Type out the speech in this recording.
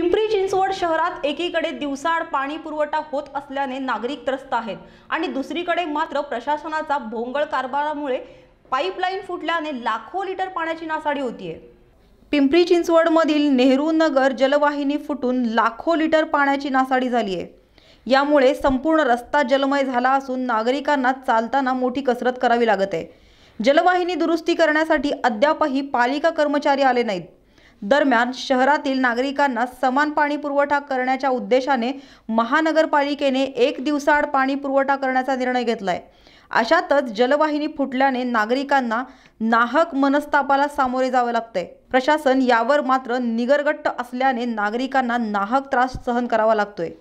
पिंपरी चिंचवड शहरात एकीकडे दिवसाआड पाणी पुरवठा होत असल्याने नागरिक त्रस्त आहेत आणि दुसरीकडे मात्र प्रशासनाचा भोंगळ कारभारामुळे पाईपलाईन फुटल्याने लाखो लिटर पाण्याची नासाडी होतीये पिंपरी चिंचवडमधील नेहरू नगर जलवाहिनी फुटून लाखो लिटर पाण्याची नासाडी झाली आहे यामुळे संपूर्ण रस्ता जलमय झाला असून नागरिकांना चालताना मोठी कसरत करावी लागत आहे जलवाहिनी दुरुस्ती करण्यासाठी अद्यापही पालिका कर्मचारी आले नाहीत दरम्यान शहरातील नागरिकांना समान पाणी पुरवठा करण्याच्या उद्देशाने महानगरपालिकेने एक दिवसाआड पाणी पुरवठा करण्याचा निर्णय घेतलाय अशातच जलवाहिनी फुटल्याने नागरिकांना नाहक मनस्तापाला सामोरे जावे लागते प्रशासन यावर मात्र निगरगट्ट असल्याने नागरिकांना नाहक त्रास सहन करावा लागतोय